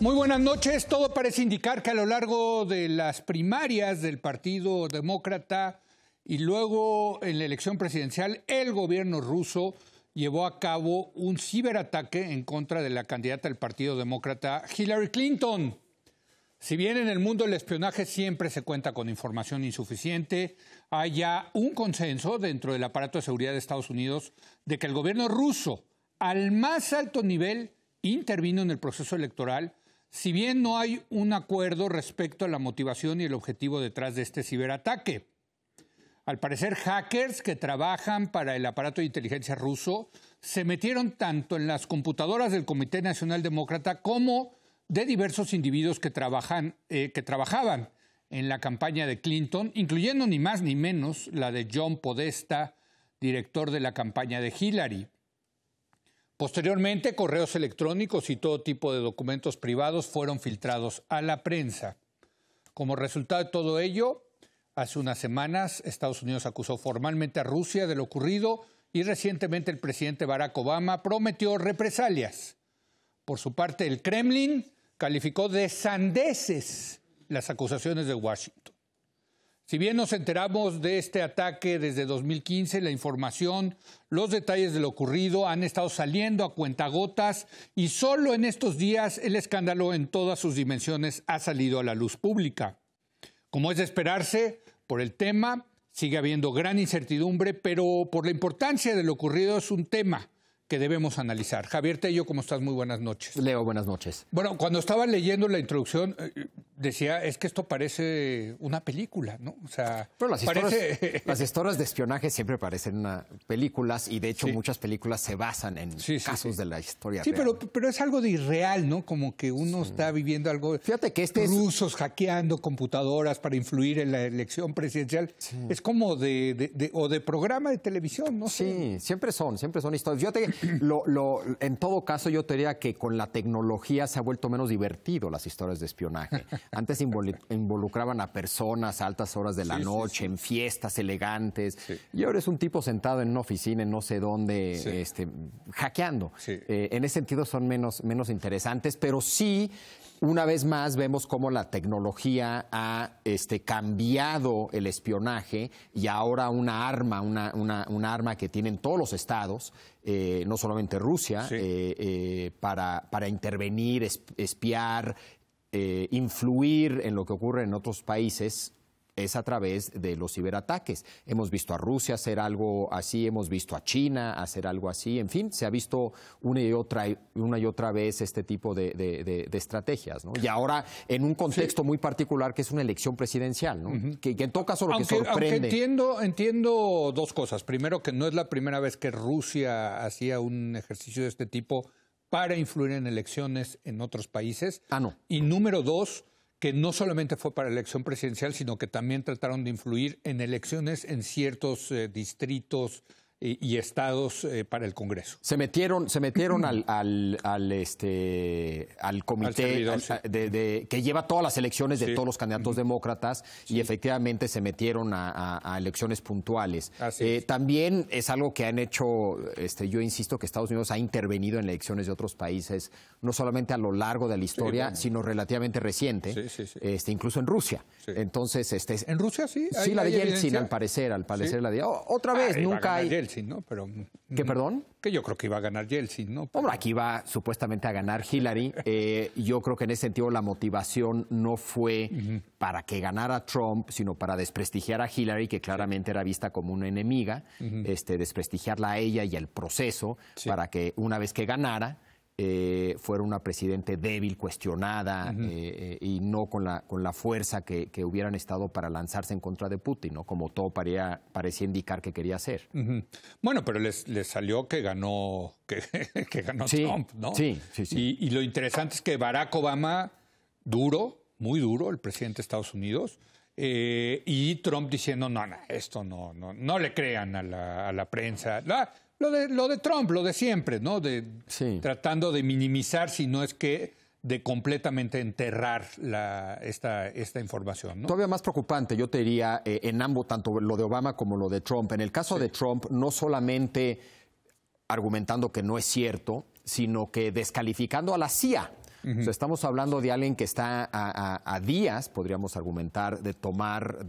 Muy buenas noches. Todo parece indicar que a lo largo de las primarias del Partido Demócrata y luego en la elección presidencial, el gobierno ruso llevó a cabo un ciberataque en contra de la candidata del Partido Demócrata, Hillary Clinton. Si bien en el mundo del espionaje siempre se cuenta con información insuficiente, hay ya un consenso dentro del aparato de seguridad de Estados Unidos de que el gobierno ruso, al más alto nivel, intervino en el proceso electoral si bien no hay un acuerdo respecto a la motivación y el objetivo detrás de este ciberataque, al parecer hackers que trabajan para el aparato de inteligencia ruso se metieron tanto en las computadoras del Comité Nacional Demócrata como de diversos individuos que, trabajan, eh, que trabajaban en la campaña de Clinton, incluyendo ni más ni menos la de John Podesta, director de la campaña de Hillary. Posteriormente, correos electrónicos y todo tipo de documentos privados fueron filtrados a la prensa. Como resultado de todo ello, hace unas semanas Estados Unidos acusó formalmente a Rusia de lo ocurrido y recientemente el presidente Barack Obama prometió represalias. Por su parte, el Kremlin calificó de sandeces las acusaciones de Washington. Si bien nos enteramos de este ataque desde 2015, la información, los detalles de lo ocurrido han estado saliendo a cuentagotas y solo en estos días el escándalo en todas sus dimensiones ha salido a la luz pública. Como es de esperarse, por el tema sigue habiendo gran incertidumbre, pero por la importancia de lo ocurrido es un tema que debemos analizar. Javier Tello, ¿cómo estás? Muy buenas noches. Leo, buenas noches. Bueno, cuando estaba leyendo la introducción, eh, decía, es que esto parece una película, ¿no? O sea, las, parece... historias, las historias de espionaje siempre parecen una, películas y de hecho muchas películas se basan en casos de la historia. Sí, Pero, pero es algo de irreal, ¿no? Como que uno está viviendo algo... Fíjate que este Rusos hackeando computadoras para influir en la elección presidencial. Es como de, o de programa de televisión, ¿no? Sí, siempre son, siempre son historias. Fíjate Lo, en todo caso, yo te diría que con la tecnología se ha vuelto menos divertido las historias de espionaje. Antes involucraban a personas a altas horas de la noche, en fiestas elegantes. Y ahora es un tipo sentado en una oficina, en no sé dónde, este, hackeando. Eh, en ese sentido son menos interesantes, pero sí una vez más vemos cómo la tecnología ha este, cambiado el espionaje y ahora una arma, una, arma que tienen todos los estados, eh, no solamente Rusia, eh, eh, para, intervenir, espiar, influir en lo que ocurre en otros países es a través de los ciberataques. Hemos visto a Rusia hacer algo así, hemos visto a China hacer algo así, en fin, se ha visto una y otra, una y otra vez este tipo de, estrategias. Y ahora en un contexto muy particular que es una elección presidencial, que, en todo caso que sorprende. Aunque entiendo, entiendo dos cosas. Primero, que no es la primera vez que Rusia hacía un ejercicio de este tipo para influir en elecciones en otros países. Ah, no. Y número dos, que no solamente fue para elección presidencial, sino que también trataron de influir en elecciones en ciertos eh, distritos y, estados eh, para el Congreso. Se metieron, se metieron al, este, al comité de, que lleva todas las elecciones de todos los candidatos demócratas y efectivamente se metieron a, elecciones puntuales. Eh, también es algo que han hecho, este, yo insisto que Estados Unidos ha intervenido en elecciones de otros países, no solamente a lo largo de la historia, sino relativamente reciente, Este, incluso en Rusia. Entonces, este, en Rusia sí. sí, la de Yeltsin, al parecer, al parecer la de otra vez, nunca hay. Pero, ¿Qué, mm, perdón? Que yo creo que iba a ganar Yeltsin, ¿no? aquí iba supuestamente a ganar Hillary. Eh, yo creo que en ese sentido la motivación no fue para que ganara Trump, sino para desprestigiar a Hillary, que claramente era vista como una enemiga, este, desprestigiarla a ella y el proceso, para que una vez que ganara, eh, fuera una presidente débil, cuestionada eh, eh, y no con la, con la fuerza que, hubieran estado para lanzarse en contra de Putin, ¿no? como todo parecía, parecía indicar que quería hacer. Bueno, pero les, salió que ganó, que, Trump, ¿no? Sí, sí, sí. Y, lo interesante es que Barack Obama, duro, muy duro, el presidente de Estados Unidos, eh, y Trump diciendo, no, no, esto no, no, no le crean a la, a la prensa. Ah, lo de, lo de Trump, lo de siempre, ¿no? De, Tratando de minimizar, si no es que de completamente enterrar esta, información. Todavía más preocupante, yo te diría, eh, en ambos, tanto lo de Obama como lo de Trump. En el caso de Trump, no solamente argumentando que no es cierto, sino que descalificando a la CIA estamos hablando de alguien que está a, días, podríamos argumentar, de tomar,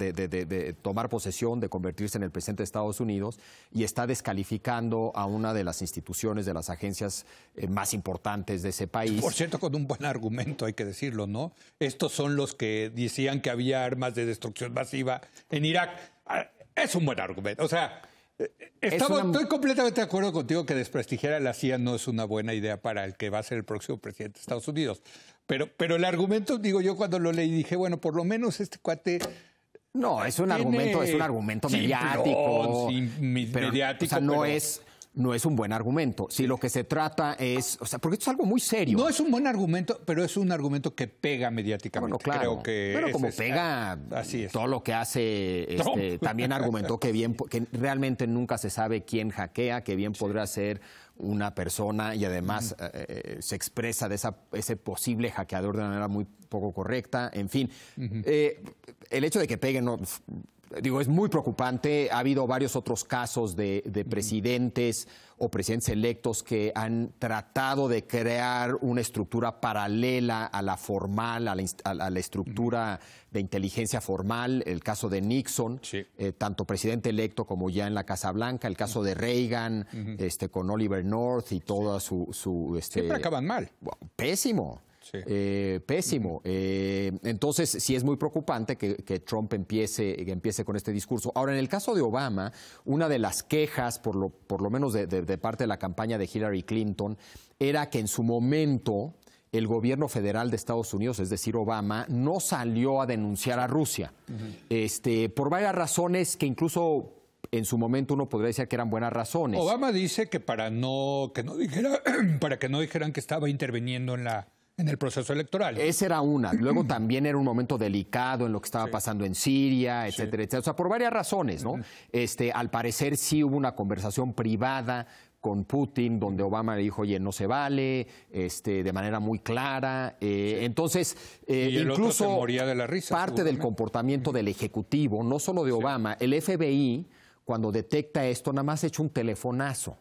posesión, de convertirse en el presidente de Estados Unidos y está descalificando a una de las instituciones, de las agencias eh, más importantes de ese país. Por cierto, con un buen argumento, hay que decirlo, ¿no? Estos son los que decían que había armas de destrucción masiva en Irak. Ah, es un buen argumento. O sea, Estoy completamente de acuerdo contigo que desprestigiar a la CIA no es una buena idea para el que va a ser el próximo presidente de Estados Unidos. Pero, pero el argumento, digo yo cuando lo leí, dije, bueno, por lo menos este cuate... No, es un argumento, es un argumento mediático. mediático no es no es un buen argumento. Si lo que se trata es, o sea, porque esto es algo muy serio. No es un buen argumento, pero es un argumento que pega mediáticamente. Bueno, claro. que como pega, ah, así es. todo lo que hace, este, también argumentó que bien, que realmente nunca se sabe quién hackea, que bien podrá ser una persona y además eh, eh, se expresa de esa, ese posible hackeador de una manera muy poco correcta, en fin. Eh, el hecho de que pegue no digo, es muy preocupante. Ha habido varios otros casos de, presidentes o presidentes electos que han tratado de crear una estructura paralela a la formal, a la, estructura de inteligencia formal. El caso de Nixon, eh, tanto presidente electo como ya en la Casa Blanca. El caso de Reagan, este, con Oliver North y toda su, su este, siempre acaban mal. Pésimo. Eh, pésimo. Eh, entonces, sí es muy preocupante que, Trump empiece, empiece con este discurso. Ahora, en el caso de Obama, una de las quejas, por lo, por lo menos de, parte de la campaña de Hillary Clinton, era que en su momento el gobierno federal de Estados Unidos, es decir, Obama, no salió a denunciar a Rusia. este, por varias razones que incluso en su momento uno podría decir que eran buenas razones. Obama dice que para no, que no dijera, para que no dijeran que estaba interviniendo en la en el proceso electoral. Esa era una. Luego también era un momento delicado en lo que estaba pasando en Siria, etcétera, etcétera. O sea, por varias razones, ¿no? Este, al parecer sí hubo una conversación privada con Putin, donde Obama le dijo, oye, no se vale, este, de manera muy clara. Eh, Entonces, eh, incluso moría de la risa, parte del comportamiento del Ejecutivo, no solo de Obama, el FBI, cuando detecta esto, nada más echa un telefonazo.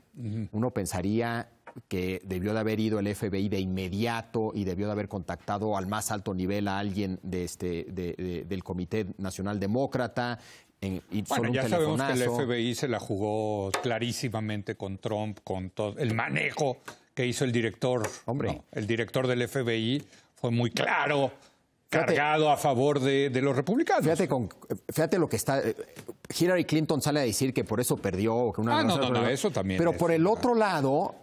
Uno pensaría, que debió de haber ido el FBI de inmediato y debió de haber contactado al más alto nivel a alguien de este, del Comité Nacional Demócrata. En, bueno, ya sabemos que el FBI se la jugó clarísimamente con Trump, con todo el manejo que hizo el director. Hombre. el director del FBI fue muy claro cargado a favor de, los republicanos. Fíjate, con, fíjate, lo que está. Eh, Hillary Clinton sale a decir que por eso perdió. Que una ah, no, no, eso también. Pero por el otro lado,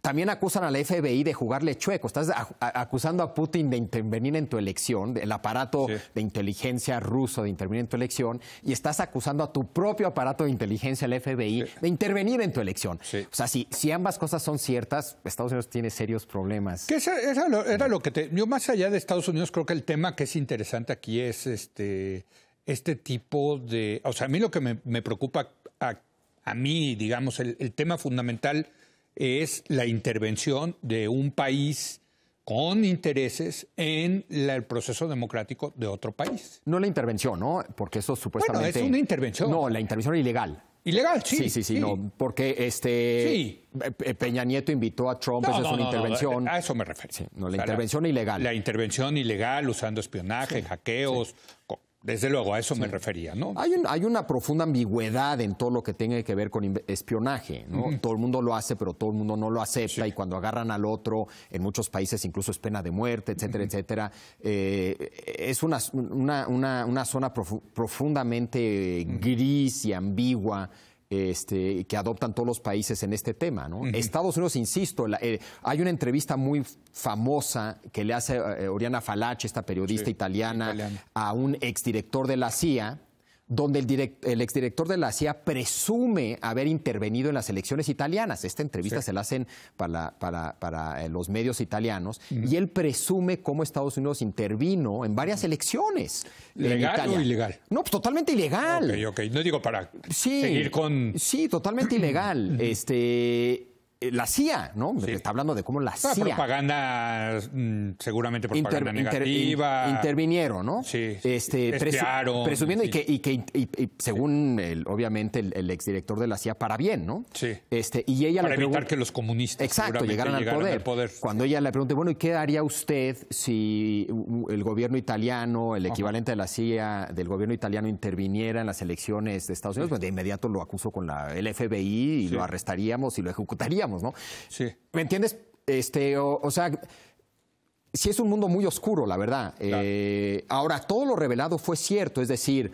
también acusan a la FBI de jugarle chueco. Estás acusando a Putin de intervenir en tu elección, del aparato de inteligencia ruso de intervenir en tu elección, y estás acusando a tu propio aparato de inteligencia, el FBI, de intervenir en tu elección. O sea, si, ambas cosas son ciertas, Estados Unidos tiene serios problemas. esa, era lo que te, yo más allá de Estados Unidos creo que el tema que es interesante aquí es este este tipo de, o sea, a mí lo que me, preocupa a, mí, digamos, el tema fundamental es la intervención de un país con intereses en el proceso democrático de otro país. No la intervención, ¿no? Porque eso supuestamente... Bueno, es una intervención. No, la intervención ilegal. Ilegal, sí. Sí, sí, sí, No, porque este eh, eh, Peña Nieto invitó a Trump, eso es una intervención. a eso me refiero. Sí, no, la intervención ilegal. La intervención ilegal usando espionaje, hackeos, desde luego, a eso me refería, ¿no? Hay, una profunda ambigüedad en todo lo que tenga que ver con espionaje, ¿no? Todo el mundo lo hace, pero todo el mundo no lo acepta, y cuando agarran al otro, en muchos países incluso es pena de muerte, etcétera, etcétera. Eh, es una, una, una, zona profundamente gris y ambigua este, que adoptan todos los países en este tema. Estados Unidos, insisto, eh, hay una entrevista muy famosa que le hace eh, Oriana Falache, esta periodista italiana, a un exdirector de la CIA donde el, el, exdirector de la CIA presume haber intervenido en las elecciones italianas. Esta entrevista se la hacen para, eh, los medios italianos y él presume cómo Estados Unidos intervino en varias elecciones. Eh, ¿Legal o ilegal? No, pues totalmente ilegal. Ok, ok. No digo para seguir con... Sí, totalmente ilegal. Este, eh, la CIA, ¿no? Está hablando de cómo la ah, CIA. La propaganda, mm, seguramente propaganda negativa. intervinieron, ¿no? Sí. Este, presumiendo y que, y que y, según, el, obviamente, el, exdirector de la CIA, para bien, ¿no? Sí. Este, y ella para le evitar que los comunistas Exacto, llegaran, al, poder. poder. Cuando ella le preguntó, bueno, ¿y qué haría usted si el gobierno italiano, el equivalente de la CIA del gobierno italiano, interviniera en las elecciones de Estados Unidos? Pues de inmediato lo acusó con la, el FBI y lo arrestaríamos y lo ejecutaríamos. Sí. ¿Me entiendes? Este, o, sea, sí es un mundo muy oscuro, la verdad. Eh, ahora, todo lo revelado fue cierto, es decir,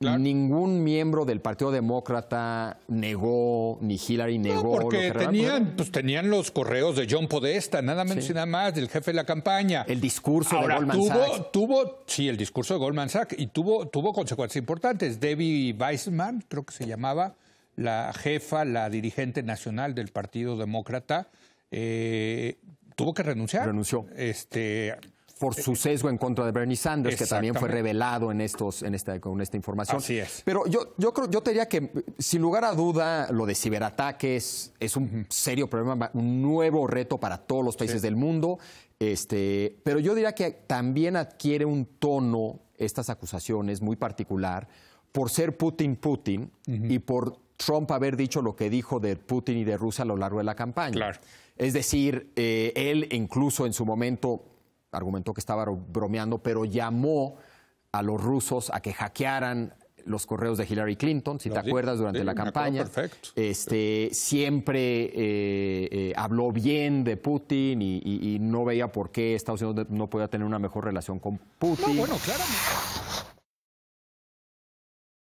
ningún miembro del Partido Demócrata negó, ni Hillary negó. porque tenían, pues, tenían los correos de John Podesta, nada menos y nada más, del jefe de la campaña. El discurso de Goldman tuvo, Sachs. Tuvo, sí, el discurso de Goldman Sachs, y tuvo, tuvo consecuencias importantes. Debbie Weissman, creo que se llamaba la jefa, la dirigente nacional del Partido Demócrata, eh, tuvo que renunciar. Renunció. Este, por su eh, sesgo en contra de Bernie Sanders, que también fue revelado en estos, en esta, con esta información. Así es. Pero yo, yo creo, yo te diría que, sin lugar a duda, lo de ciberataques es un serio problema, un nuevo reto para todos los países del mundo. Este, pero yo diría que también adquiere un tono estas acusaciones muy particular por ser Putin Putin y por Trump haber dicho lo que dijo de Putin y de Rusia a lo largo de la campaña. Claro. Es decir, eh, él incluso en su momento argumentó que estaba bromeando, pero llamó a los rusos a que hackearan los correos de Hillary Clinton, si te acuerdas, durante la campaña. Perfecto. Este, Siempre eh, eh, habló bien de Putin y, no veía por qué Estados Unidos no podía tener una mejor relación con Putin. bueno,